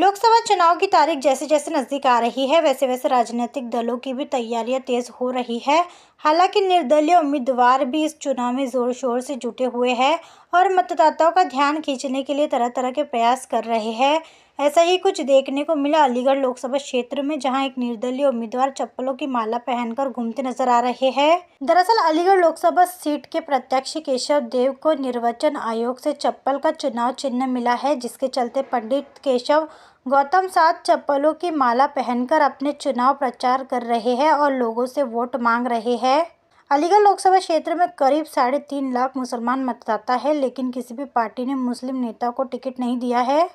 लोकसभा चुनाव की तारीख जैसे जैसे नज़दीक आ रही है वैसे वैसे राजनीतिक दलों की भी तैयारियां तेज़ हो रही है हालांकि निर्दलीय उम्मीदवार भी इस चुनाव में ज़ोर शोर से जुटे हुए हैं और मतदाताओं का ध्यान खींचने के लिए तरह तरह के प्रयास कर रहे हैं ऐसा ही कुछ देखने को मिला अलीगढ़ लोकसभा क्षेत्र में जहां एक निर्दलीय उम्मीदवार चप्पलों की माला पहनकर घूमते नजर आ रहे हैं दरअसल अलीगढ़ लोकसभा सीट के प्रत्यक्ष केशव देव को निर्वाचन आयोग से चप्पल का चुनाव चिन्ह मिला है जिसके चलते पंडित केशव गौतम साथ चप्पलों की माला पहनकर अपने चुनाव प्रचार कर रहे हैं और लोगों से वोट मांग रहे हैं अलीगढ़ लोकसभा क्षेत्र में करीब साढ़े तीन लाख मुसलमान मतदाता है लेकिन किसी भी पार्टी ने मुस्लिम नेता को टिकट नहीं दिया है